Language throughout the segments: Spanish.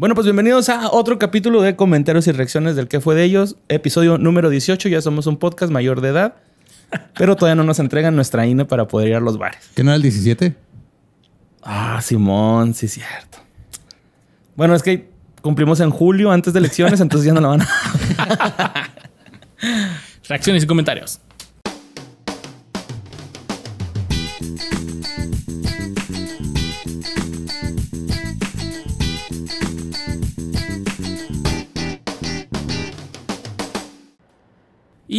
Bueno, pues bienvenidos a otro capítulo de comentarios y reacciones del que fue de ellos. Episodio número 18. Ya somos un podcast mayor de edad, pero todavía no nos entregan nuestra INE para poder ir a los bares. ¿Qué no era el 17? Ah, Simón, sí, cierto. Bueno, es que cumplimos en julio antes de elecciones, entonces ya no la van a. Reacciones y comentarios.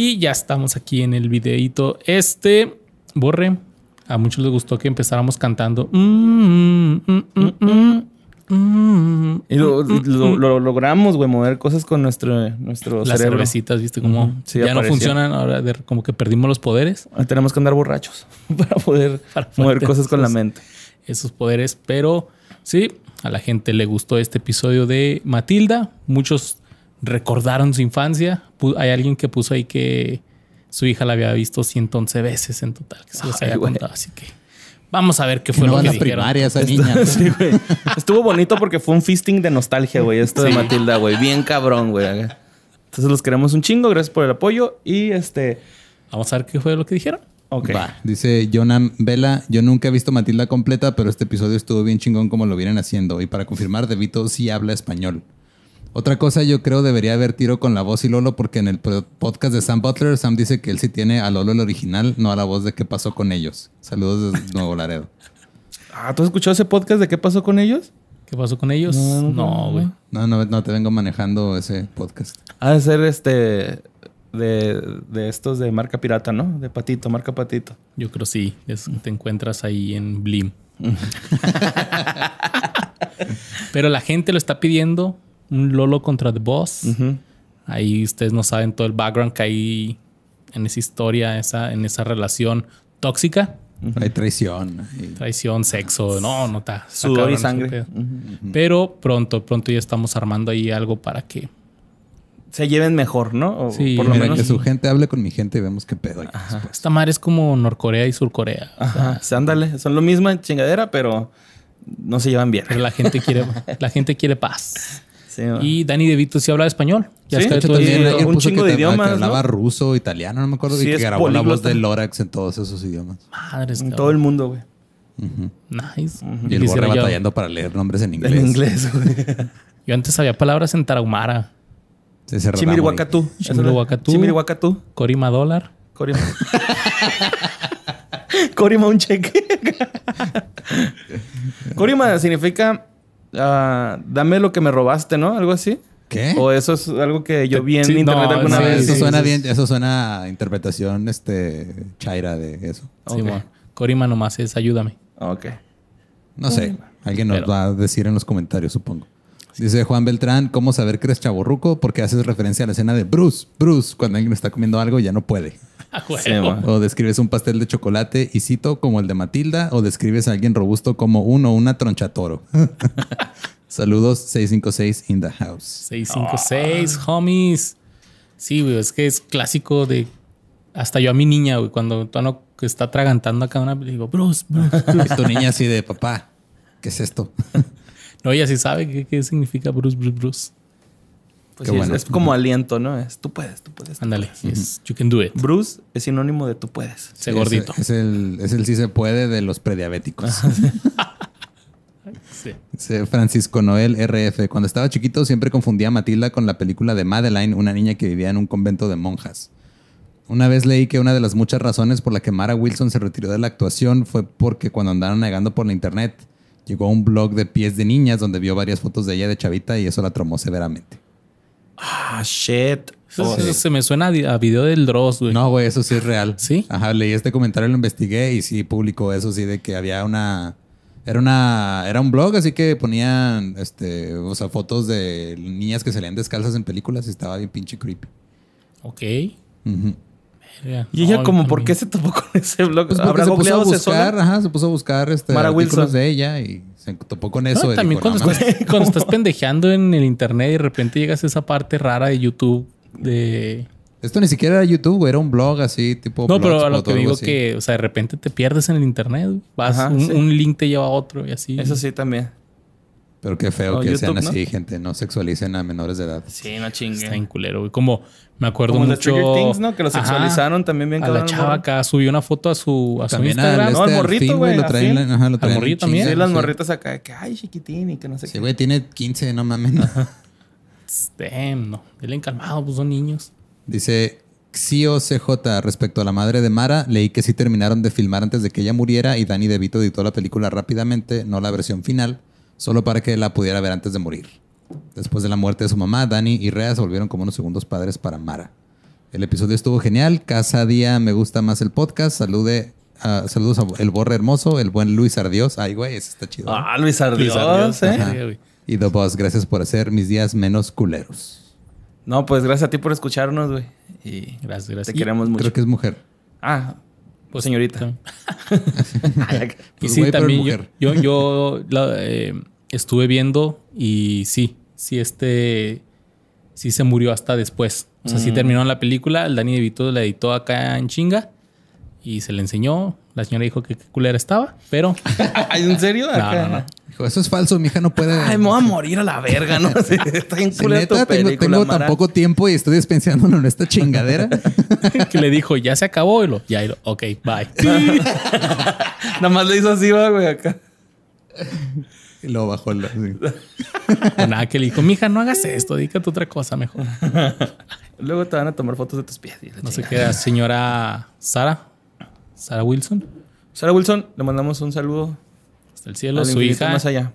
Y ya estamos aquí en el videíto este. Borre, a muchos les gustó que empezáramos cantando. y lo, logramos, güey, mover cosas con nuestro, nuestro Las viste, como ya no funcionan, ahora como que perdimos los poderes. tenemos que andar borrachos para poder mover cosas con la mente. Esos poderes, pero sí, a la gente le gustó este episodio de Matilda. Muchos recordaron su infancia. Hay alguien que puso ahí que su hija la había visto 111 veces en total, que se Así que vamos a ver qué fue lo que dijeron. Este, estuvo bonito porque fue un fisting de nostalgia, güey. Esto de Matilda, güey. Bien cabrón, güey. Entonces los queremos un chingo. Gracias por el apoyo. Y este. Vamos a ver qué fue lo que dijeron. Dice Jonan Vela, yo nunca he visto Matilda completa, pero este episodio estuvo bien chingón como lo vienen haciendo. Y para confirmar, Debito sí habla español. Otra cosa, yo creo debería haber tiro con la voz y Lolo, porque en el podcast de Sam Butler, Sam dice que él sí tiene a Lolo el original, no a la voz de qué pasó con ellos. Saludos de Nuevo Laredo. ah, ¿tú has escuchado ese podcast de qué pasó con ellos? ¿Qué pasó con ellos? No, güey. No, no, no, te vengo manejando ese podcast. Ha de ser este. De, estos de marca pirata, ¿no? De patito, marca patito. Yo creo sí. Es, te encuentras ahí en Blim. Pero la gente lo está pidiendo un Lolo contra The Boss. Ahí ustedes no saben todo el background que hay en esa historia, esa, en esa relación tóxica. Hay traición. Traición, sexo, no, ah, no está. Sudor y sangre. Pero pronto, pronto ya estamos armando ahí algo para que se lleven mejor, ¿no? sí, por lo menos. Que su gente hable con mi gente y vemos qué pedo. Hay Esta madre es como Norcorea y Surcorea. Ajá. ándale, son lo mismo en chingadera, pero no se llevan bien. Pero la gente quiere, la gente quiere paz. Sí, y Danny DeVito sí hablaba español. Ya sí, un chingo de idiomas. hablaba ruso, italiano, no me acuerdo. Sí, que grabó la voz de Lorax en todos esos idiomas. Madres. En todo el mundo, güey. Nice. Y el borre batallando para leer nombres en inglés. En inglés, güey. Yo antes sabía palabras en tarahumara. Chimirhuacatú. Chimirihuacatú. Chimirhuacatú. Corima dólar. Corima. Corima un cheque. Corima significa Ah, dame lo que me robaste, ¿no? Algo así. ¿Qué? O eso es algo que yo vi en internet alguna vez. Eso suena bien, eso suena interpretación este chaira de eso. Corima nomás es ayúdame. Ok. No sé, alguien nos va a decir en los comentarios, supongo. Dice Juan Beltrán, ¿cómo saber que eres chaborruco? Porque haces referencia a la escena de Bruce, Bruce, cuando alguien está comiendo algo y ya no puede. Ah, o describes un pastel de chocolate y cito como el de Matilda, o describes a alguien robusto como uno, una troncha toro Saludos, 656 in the house. 656, homies. Sí, güey, es que es clásico de. Hasta yo a mi niña, güey, cuando que está tragantando acá una, digo, Bruce, Bruce, tu niña así de papá, ¿qué es esto? No, ella sí sabe qué, significa Bruce, Bruce, Bruce. Pues es, como aliento, ¿no? Es tú puedes, tú puedes. Ándale, you can do it. Bruce es sinónimo de tú puedes. gordito. Es, el, es sí se puede de los prediabéticos. sí. Francisco Noel RF. Cuando estaba chiquito siempre confundía a Matilda con la película de Madeline, una niña que vivía en un convento de monjas. Una vez leí que una de las muchas razones por la que Mara Wilson se retiró de la actuación fue porque cuando andaron negando por la internet Llegó a un blog de pies de niñas donde vio varias fotos de ella de chavita y eso la tromó severamente. Ah, shit. Eso, se me suena a video del Dross, güey. No, güey, eso sí es real. ¿Sí? Ajá, leí este comentario, lo investigué y sí publicó eso, sí, de que había una... Era una... Era un blog, así que ponían, este... O sea, fotos de niñas que salían descalzas en películas y estaba bien pinche creepy. Ok. Ajá. Y ella, oh, como, ¿por qué se topó con ese blog? Pues ¿Habrá se puso a buscar, ajá, se puso a buscar este Mara de ella y se topó con eso. también cuando, estás, cuando estás pendejeando en el internet y de repente llegas a esa parte rara de YouTube de... Esto ni siquiera era YouTube, era un blog así, tipo. No, pero a lo que digo que, o sea, de repente te pierdes en el internet. Vas, un, un, link te lleva a otro y así. Eso sí, también. Pero qué feo oh, que sean así, gente. No sexualicen a menores de edad. Sí, no chingue. Está en culero, güey. Como me acuerdo mucho... Things, ¿no? Que lo sexualizaron también bien. A la chava acá subió una foto a su, a su Instagram. no, al este, morrito, güey. Lo morrito también. Sí, las morritas acá. Que, ay, chiquitín y que no sé sí, qué. Sí, güey, tiene 15, no mames. No. Damn, no. Dile encalmado, pues son niños. Dice... o CJ, respecto a la madre de Mara, leí que sí terminaron de filmar antes de que ella muriera y Danny DeVito editó la película rápidamente, no la versión final solo para que la pudiera ver antes de morir. Después de la muerte de su mamá, Dani y Rea se volvieron como unos segundos padres para Mara. El episodio estuvo genial. Casa día me gusta más el podcast. Salude, ah, saludos a El Borre Hermoso, el buen Luis Ardiós. Ay, güey, ese está chido. ¿eh? Ah, Luis Ardiós, ¿eh? Y The gracias por hacer mis días menos culeros. No, pues gracias a ti por escucharnos, güey. Y gracias, gracias. Te queremos mucho. Creo que es mujer. Ah, pues señorita. y pues sí, también. Yo, yo, eh, estuve viendo y sí, sí, este, sí se murió hasta después. O sea, sí mm. terminó la película, el De DeVito le editó acá en chinga y se le enseñó. La señora dijo que qué culera estaba, pero. ¿En serio? Dijo, eso es falso, mi hija no puede. Ay, me voy a morir a la verga, ¿no? Está en culera tu película, tengo, tengo tan poco tiempo y estoy despensándolo en esta chingadera. que le dijo, ya se acabó, y lo, ya, ok, bye. Nada más le hizo así, va, güey, acá. Y bajó el. nada, que le dijo, mija, no hagas esto, dedícate otra cosa mejor. luego te van a tomar fotos de tus pies. No sé qué, señora Sara. Sara Wilson. Sara Wilson, le mandamos un saludo. Hasta el cielo, su hija. allá.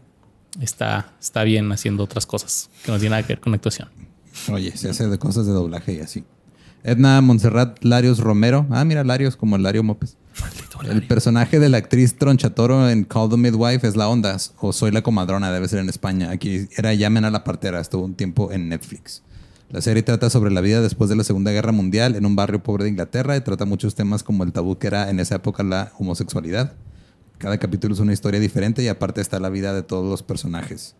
Está, está bien haciendo otras cosas que no tiene nada que ver con actuación. Oye, se hace de cosas de doblaje y así. Edna Montserrat Larios Romero. Ah, mira, Larios, como Lario Mópez el personaje de la actriz Tronchatoro en Call the Midwife es la Ondas, o Soy la comadrona, debe ser en España. Aquí era Llamen a la partera, estuvo un tiempo en Netflix. La serie trata sobre la vida después de la Segunda Guerra Mundial en un barrio pobre de Inglaterra y trata muchos temas como el tabú que era en esa época la homosexualidad. Cada capítulo es una historia diferente y aparte está la vida de todos los personajes.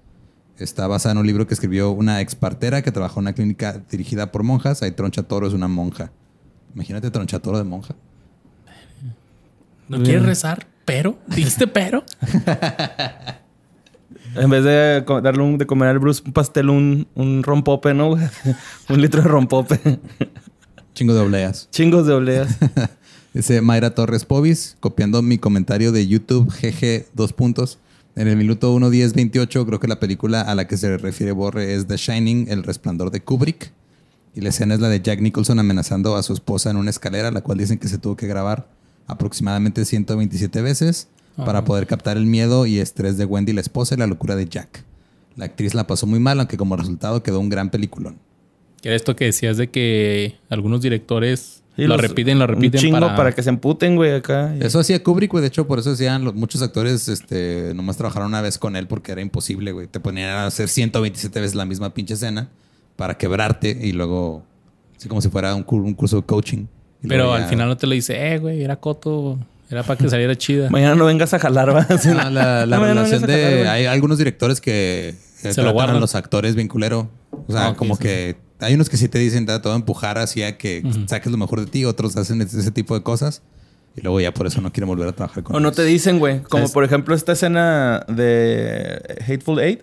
Está basada en un libro que escribió una expartera que trabajó en una clínica dirigida por monjas. Ahí Tronchatoro es una monja. Imagínate Tronchatoro de monja no quieres rezar, pero, dijiste pero. en vez de darle un, de comer al Bruce un pastel, un, rompope, ¿no? un litro de rompope. Chingo de obleas. Chingos de obleas. Dice Mayra Torres Povis, copiando mi comentario de YouTube, GG, dos puntos. En el minuto 1.10.28, creo que la película a la que se refiere Borre es The Shining, El Resplandor de Kubrick. Y la escena es la de Jack Nicholson amenazando a su esposa en una escalera, la cual dicen que se tuvo que grabar aproximadamente 127 veces para poder captar el miedo y estrés de Wendy, la esposa, y la locura de Jack. La actriz la pasó muy mal, aunque como resultado quedó un gran peliculón. Era esto que decías de que algunos directores lo repiten, lo repiten. Un chingo para... que se emputen, güey, acá. Eso hacía Kubrick, güey. De hecho, por eso decían los, muchos actores, este, nomás trabajaron una vez con él porque era imposible, güey. Te ponían a hacer 127 veces la misma pinche escena para quebrarte y luego, así como si fuera un curso de coaching. Pero al final no te lo dice, eh, güey, era coto. Era para que saliera chida. Mañana no vengas a jalar, va. la, relación de. hay algunos directores que eh, se lo guardan. a los actores bien culero. O sea, ah, como que hay unos que sí te dicen, te todo empujar hacia que saques lo mejor de ti, otros hacen ese tipo de cosas. Y luego ya por eso no quieren volver a trabajar con O no te dicen, güey. Como por ejemplo esta escena de Hateful Eight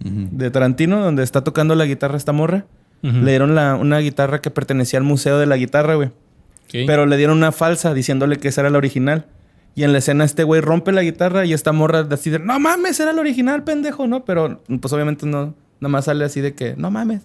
de Tarantino, donde está tocando la guitarra esta morra. Le dieron la, una guitarra que pertenecía al museo de la guitarra, güey. Pero le dieron una falsa diciéndole que esa era la original. Y en la escena este güey rompe la guitarra y esta morra así de, no mames, era la original, pendejo, ¿no? Pero pues obviamente no, nada más sale así de que, no mames.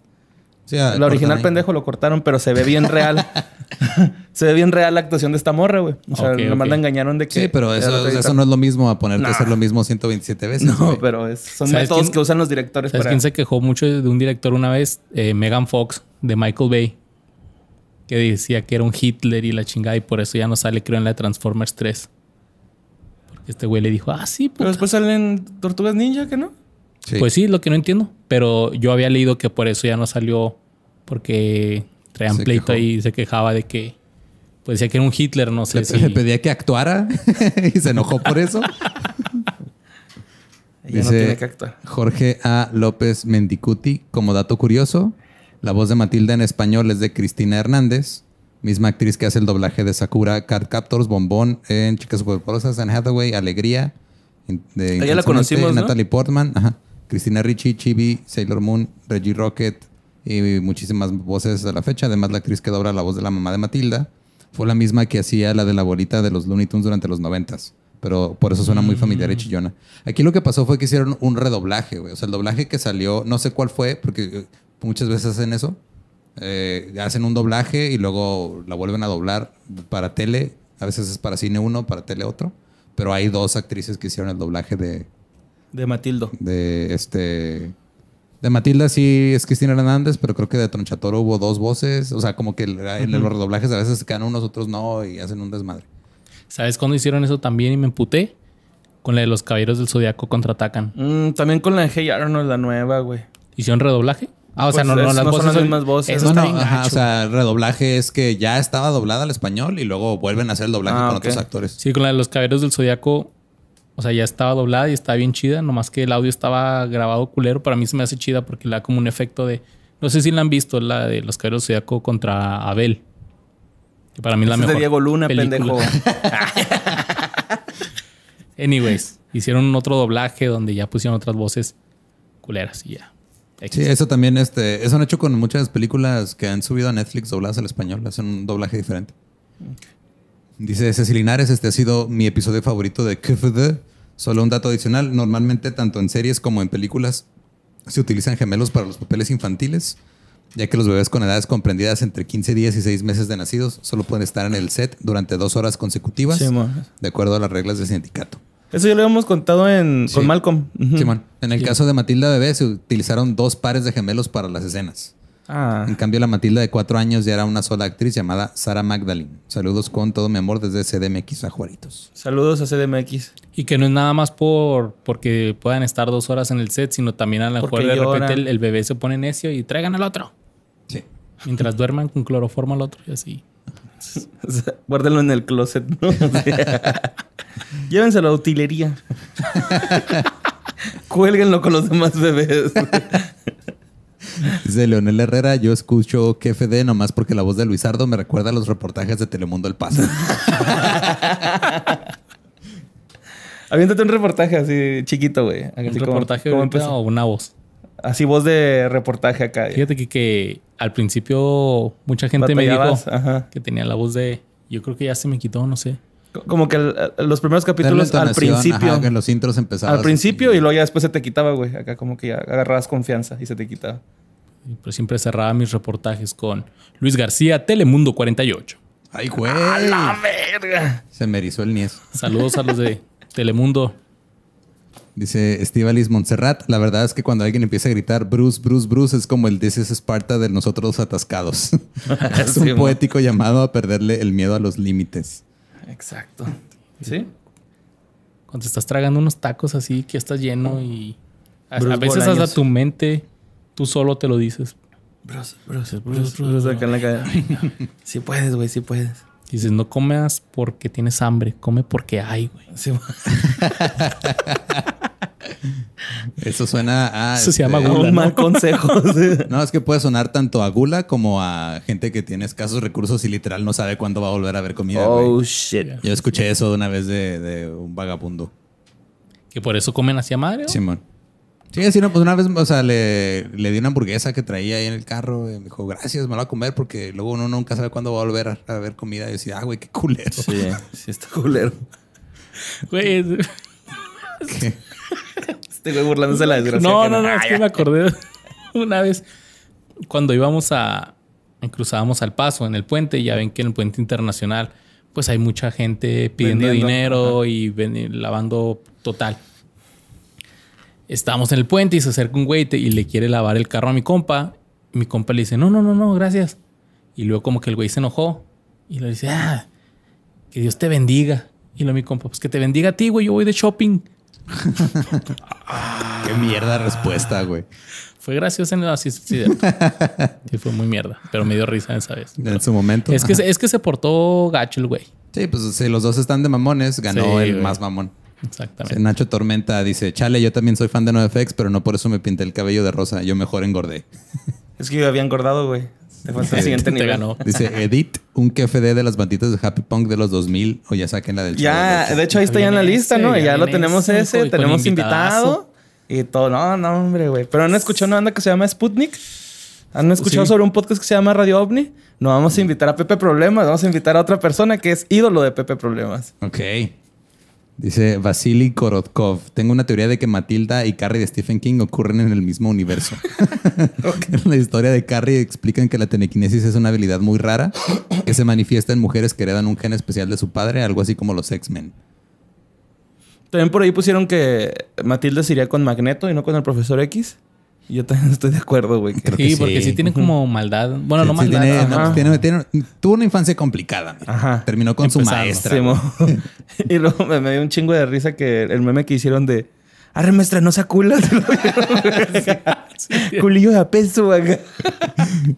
Ah, la original pendejo lo cortaron, pero se ve bien real. se ve bien real la actuación de esta morra, güey. O sea, nomás la engañaron de que. Sí, pero eso, no es lo mismo a ponerte a hacer lo mismo 127 veces. No, pero son métodos que usan los directores. ¿Sabes quién se quejó mucho de un director una vez? Eh, Megan Fox, de Michael Bay que decía que era un Hitler y la chingada y por eso ya no sale creo en la Transformers 3. este güey le dijo, ah, sí. Pero después salen Tortugas Ninja, ¿que no? Pues sí, lo que no entiendo. Pero yo había leído que por eso ya no salió porque traían pleito y se quejaba de que... Pues decía que era un Hitler, no sé le, si... Le pedía que actuara y se enojó por eso. Dice no tiene que actuar. Jorge A. López Mendicuti, como dato curioso, la voz de Matilda en español es de Cristina Hernández, misma actriz que hace el doblaje de Sakura, Card Captors, Bombón, en Chicas Superpoderosas, en Hathaway, Alegría. De la conocimos, Natalie Portman, Cristina Ricci, Chibi, Sailor Moon, Reggie Rocket y muchísimas voces a la fecha. Además, la actriz que dobla la voz de la mamá de Matilda fue la misma que hacía la de la abuelita de los Looney Tunes durante los noventas pero por eso suena muy mm. familiar y chillona. Aquí lo que pasó fue que hicieron un redoblaje, O sea, el doblaje que salió, no sé cuál fue, porque eh, Muchas veces hacen eso. Eh, hacen un doblaje y luego la vuelven a doblar para tele. A veces es para cine uno, para tele otro. Pero hay dos actrices que hicieron el doblaje de. De Matildo. De este. De Matilda sí es Cristina Hernández, pero creo que de Tronchatoro hubo dos voces. O sea, como que en los redoblajes a veces se quedan unos, otros no y hacen un desmadre. ¿Sabes cuándo hicieron eso también y me emputé? Con la de los Caballeros del Zodiaco contraatacan. Mm, también con la de Hey Arnold, la nueva, güey. ¿Hicieron redoblaje? Ah, o sea, pues no, no, las voces son las mismas voces. o sea, el redoblaje es que ya estaba doblada al español y luego vuelven a hacer el doblaje ah, con otros actores. Sí, con la de los caballeros del zodiaco, o sea, ya estaba doblada y está bien chida, nomás que el audio estaba grabado culero. Para mí se me hace chida porque le da como un efecto de. No sé si la han visto, la de los caballeros del zodiaco contra Abel. Que para mí es la mejor. de Diego Luna, pendejo. Anyways, hicieron otro doblaje donde ya pusieron otras voces culeras y ya. Sí, eso también, este, eso han hecho con muchas películas que han subido a Netflix dobladas al español, hacen un doblaje diferente. Dice Cecilinares, este ha sido mi episodio favorito de KFD. Solo un dato adicional, normalmente tanto en series como en películas se utilizan gemelos para los papeles infantiles, ya que los bebés con edades comprendidas entre 15 días y 6 meses de nacidos solo pueden estar en el set durante dos horas consecutivas, de acuerdo a las reglas del sindicato. Eso ya lo habíamos contado en, con Malcolm. En el caso de Matilda Bebé se utilizaron dos pares de gemelos para las escenas. Ah. En cambio, la Matilda de cuatro años ya era una sola actriz llamada Sara Magdalene. Saludos con todo mi amor desde CDMX a Juaritos. Saludos a CDMX. Y que no es nada más por porque puedan estar dos horas en el set, sino también a la mejor de repente el, el, bebé se pone necio y traigan al otro. Sí. Mientras duerman con cloroformo al otro y así. Guárdenlo en el closet, llévenselo a utilería. Cuélguenlo con los demás bebés. Dice Leonel Herrera, yo escucho KFD nomás porque la voz de Luisardo me recuerda a los reportajes de Telemundo El Paso. Aviéntate un reportaje así chiquito, güey. ¿Un reportaje o una voz? Así voz de reportaje acá. Fíjate que, que al principio mucha gente me dijo que tenía la voz de... Yo creo que ya se me quitó, no sé. Como que los primeros capítulos al principio. los intros Al principio y luego ya después se te quitaba, güey. Acá como que ya agarrabas confianza y se te quitaba. Pero siempre cerraba mis reportajes con Luis García, Telemundo 48. ¡Ay, güey! ¡A la verga! Se me erizó el niezo. Saludos a los de Telemundo. Dice Estivalis Montserrat, la verdad es que cuando alguien empieza a gritar Bruce, Bruce, Bruce es como el This Esparta de nosotros atascados. es un poético llamado a perderle el miedo a los límites. Exacto. ¿Sí? Cuando estás tragando unos tacos así que estás lleno y a, veces hasta tu mente tú solo te lo dices. Bruce, Bruce, Bruce, Bruce, sí puedes, güey, sí puedes. Dices, no comas porque tienes hambre, come porque hay, güey. Sí, Eso suena a. Eso se llama este, gula. Un mal ¿no? consejo. no, es que puede sonar tanto a gula como a gente que tiene escasos recursos y literal no sabe cuándo va a volver a ver comida. Oh, shit. Yo escuché eso de una vez de, un vagabundo. ¿Que por eso comen a madre? Simón. Sí, así, no, pues una vez, o sea, le, di una hamburguesa que traía ahí en el carro. me dijo, gracias, me la voy a comer porque luego uno nunca sabe cuándo va a volver a, ver comida. Y decía, ah, güey, qué culero. Sí, sí, está culero. Güey. Este güey burlándose la desgracia. No, no, no, es que me acordé una vez cuando íbamos a. Cruzábamos al paso en el puente, ya ven que en el puente internacional, pues hay mucha gente pidiendo dinero y lavando total. Estábamos en el puente y se acerca un güey y le quiere lavar el carro a mi compa. mi compa le dice, no, no, no, no, gracias. Y luego como que el güey se enojó y le dice, ah, que Dios te bendiga. Y lo mi compa, pues que te bendiga a ti, güey, yo voy de shopping. Qué mierda respuesta, güey. Fue gracioso en el así, sí, sí, fue muy mierda, pero me dio risa esa vez. en su momento. Es que, es que se portó gacho el güey. Sí, pues si los dos están de mamones, ganó el más mamón. Exactamente. Nacho Tormenta dice, chale, yo también soy fan de NoFX, pero no por eso me pinté el cabello de rosa, yo mejor engordé. Es que yo había engordado, güey. Te el siguiente nivel. Dice Edit, un KFD de las banditas de Happy Punk de los 2000. O ya saquen la del Ya, de hecho, ahí está ya en la lista, ¿no? Ya lo tenemos ese, tenemos invitado y todo. No, no, hombre, güey. Pero han escuchado una banda que se llama Sputnik. ¿Han escuchado sobre un podcast que se llama Radio OVNI? No vamos a invitar a Pepe Problemas, vamos a invitar a otra persona que es ídolo de Pepe Problemas. Ok. Dice Vasily Korotkov. Tengo una teoría de que Matilda y Carrie de Stephen King ocurren en el mismo universo. la historia de Carrie explican que la telequinesis es una habilidad muy rara que se manifiesta en mujeres que heredan un gen especial de su padre, algo así como los X-Men. También por ahí pusieron que Matilda se iría con Magneto y no con el profesor X. Yo también estoy de acuerdo, güey. sí, porque sí. tiene tienen como maldad. Bueno, no maldad. Pues tiene, tiene, tuvo una infancia complicada. Mira. Terminó con su maestra. y luego me, dio un chingo de risa que el meme que hicieron de... Arre, maestra, no se culas. Culillo de apeso, güey!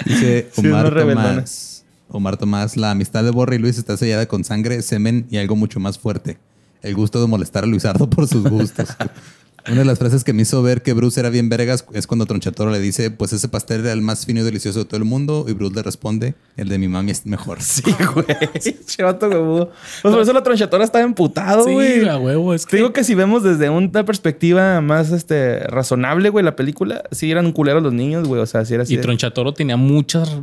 Dice Omar Tomás. Omar Tomás, la amistad de Borre y Luis está sellada con sangre, semen y algo mucho más fuerte. El gusto de molestar a Luisardo por sus gustos. Una de las frases que me hizo ver que Bruce era bien vergas es cuando Tronchatoro le dice, pues ese pastel era el más fino y delicioso de todo el mundo. Y Bruce le responde, el de mi mami es mejor. Sí, güey. Chivato huevudo. Pues por eso la Tronchatora estaba emputada, güey. Sí, la huevo. Es que... digo que si vemos desde una perspectiva más este, razonable, güey, la película, sí eran un culero los niños, güey. O sea, sí era así. Y Tronchatoro tenía muchos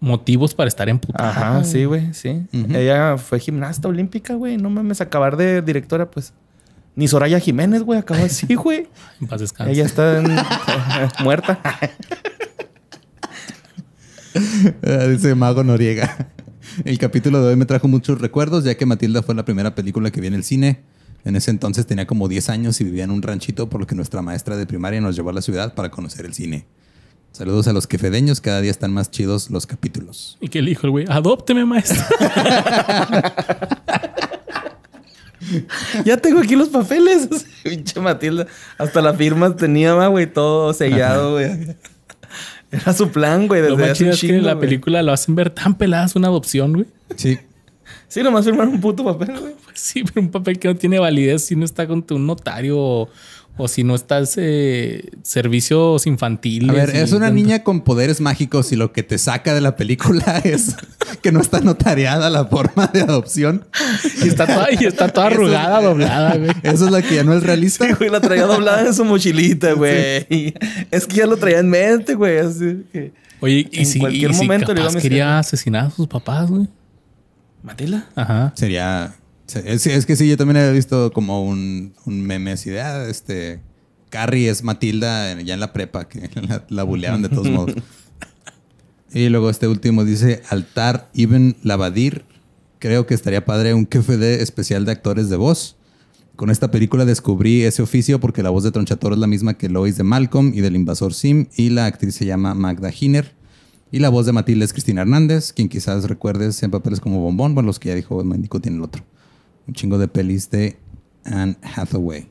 motivos para estar emputado. Ajá, sí, güey, sí. Ella fue gimnasta olímpica, güey. No mames, acabar de directora, pues. Ni Soraya Jiménez, güey, acaba así, güey. En paz Ella está muerta. Ah, dice Mago Noriega. El capítulo de hoy me trajo muchos recuerdos, ya que Matilda fue la primera película que vi en el cine. En ese entonces tenía como 10 años y vivía en un ranchito, por lo que nuestra maestra de primaria nos llevó a la ciudad para conocer el cine. Saludos a los quefedeños, cada día están más chidos los capítulos. Y que el hijo, güey, adópteme, maestra. ya tengo aquí los papeles. Pinche Matilda. Hasta la firma tenía, güey, todo sellado, güey. Era su plan, güey. Lo más chido que la película lo hacen ver tan Es una adopción, güey. Sí. Sí, nomás firmar un puto papel, güey. sí, pero un papel que no tiene validez si no está con tu notario o, o si no estás eh, servicios infantiles. A ver, es una niña con poderes mágicos y lo que te saca de la película es que no está notariada la forma de adopción. Y está toda, arrugada, doblada, güey. Eso es la que ya no es realista. Sí, güey, la traía doblada en su mochilita, güey. Es que ya lo traía en mente, güey. Oye, y en si, cualquier momento le iba a quería asesinar a sus papás, güey. ¿Matela? Ajá. Sería es, que sí, yo también había visto como un, meme así de, ah, este, Carrie es Matilda ya en la prepa, que la, la de todos modos. y luego este último dice, altar Ibn Lavadir, creo que estaría padre un de especial de actores de voz. Con esta película descubrí ese oficio porque la voz de Tronchator es la misma que Lois de Malcolm y del invasor Sim y la actriz se llama Magda Hiner. Y la voz de Matilda es Cristina Hernández, quien quizás recuerdes en papeles como Bombón, bueno, los que ya dijo Mendico tiene el otro un chingo de pelis de Anne Hathaway.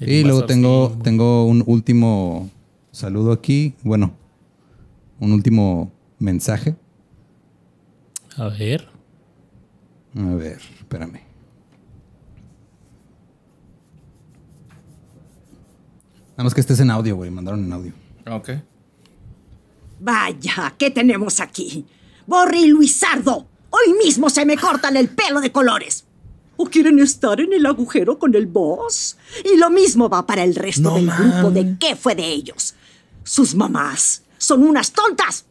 Y, luego tengo, tengo un último saludo aquí. Bueno, un último mensaje. A ver. A ver, espérame. Nada más que estés en audio, güey. Mandaron en audio. Ah, ok. Vaya, ¿qué tenemos aquí? Borri Luisardo. Hoy mismo se me cortan el pelo de colores. ¿O quieren estar en el agujero con el boss? Y lo mismo va para el resto del grupo de qué fue de ellos. Sus mamás son unas tontas.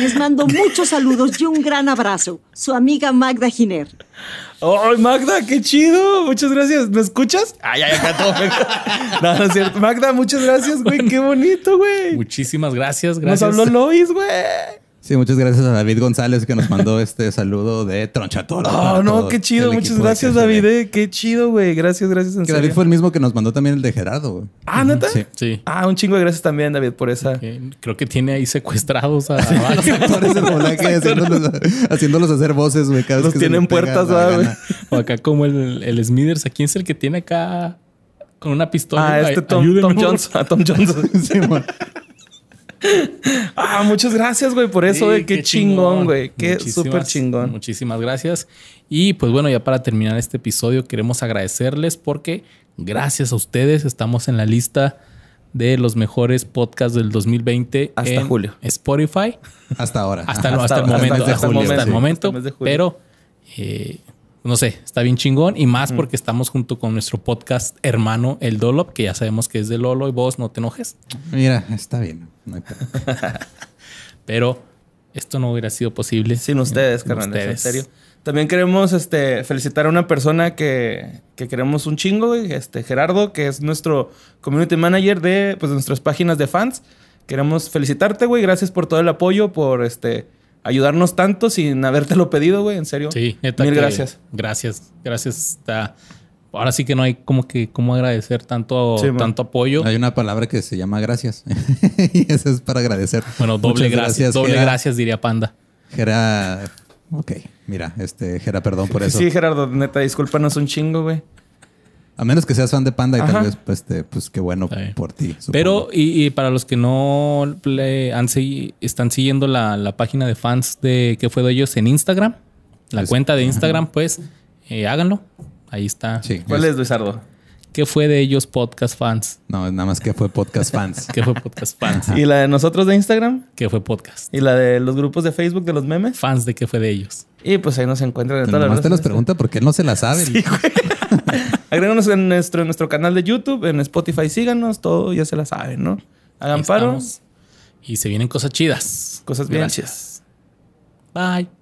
Les mando muchos saludos y un gran abrazo. Su amiga Magda Giner. ¡Ay, Magda, qué chido! Muchas gracias. ¿Me escuchas? Ay, ay, acá todo. no, no es cierto. Magda, muchas gracias, güey. Qué bonito, güey. Muchísimas gracias, gracias. Nos habló Lois, güey. Sí, muchas gracias a David González que nos mandó este saludo de Tronchatoro. Oh, ah, no, qué chido. Muchas gracias, David. Eh, qué chido, güey. Gracias, gracias. que David fue el mismo que nos mandó también el de Gerardo, güey. Ah, neta. Sí. sí. Ah, un chingo de gracias también, David, por esa. Creo que tiene ahí secuestrados a, los actores de haciéndolos, hacer voces, güey. Los tienen puertas, güey. O acá, como el, Smithers, ¿a quién es el que tiene acá con una pistola? Ah, este Tom, Tom Johnson. Tom Johnson. sí, ah, muchas gracias, güey, por eso, güey. qué, chingón, güey. Qué súper chingón. Muchísimas gracias. Y pues bueno, ya para terminar este episodio, queremos agradecerles porque gracias a ustedes estamos en la lista de los mejores podcasts del 2020 hasta julio. Spotify. Hasta ahora. Hasta, el momento. Hasta, el momento. Pero eh, no sé, está bien chingón y más porque estamos junto con nuestro podcast hermano, el Dolop, que ya sabemos que es de Lolo y vos no te enojes. Mira, está bien. Pero esto no hubiera sido posible sin ustedes, carnal. En serio. También queremos este, felicitar a una persona que, queremos un chingo, este, Gerardo, que es nuestro community manager de, pues, de nuestras páginas de fans. Queremos felicitarte, güey. Gracias por todo el apoyo, por este ayudarnos tanto sin habértelo pedido, güey, en serio. Sí, neta. Mil gracias. Gracias, gracias. Está... Ahora sí que no hay como que cómo agradecer tanto, tanto apoyo. Hay una palabra que se llama gracias. y esa es para agradecer. Bueno, doble gracias, gracias, Doble gracias, diría Panda. Gera. Ok, mira, este, Gera, perdón por eso. Sí, Gerardo, neta, discúlpanos un chingo, güey. A menos que seas fan de Panda y tal vez, pues, este, pues, qué bueno por ti. Pero, y, para los que no han están siguiendo la, página de fans de ¿Qué fue de ellos en Instagram, la cuenta de Instagram, pues eh, háganlo. Ahí está. Sí, ¿Cuál es, Luisardo? ¿Qué fue de ellos podcast fans? No, nada más que fue podcast fans. ¿Qué fue podcast fans? ¿Y la de nosotros de Instagram? ¿Qué fue podcast? ¿Y la de los grupos de Facebook de los memes? Fans de qué fue de ellos. Y pues ahí nos encuentran en pues todas las te los pregunta porque él no se la sabe. Sí, Agréganos en nuestro, nuestro canal de YouTube, en Spotify, síganos, todo ya se la saben, ¿no? Hagan paro. Y se vienen cosas chidas. Cosas bien Gracias. Bye.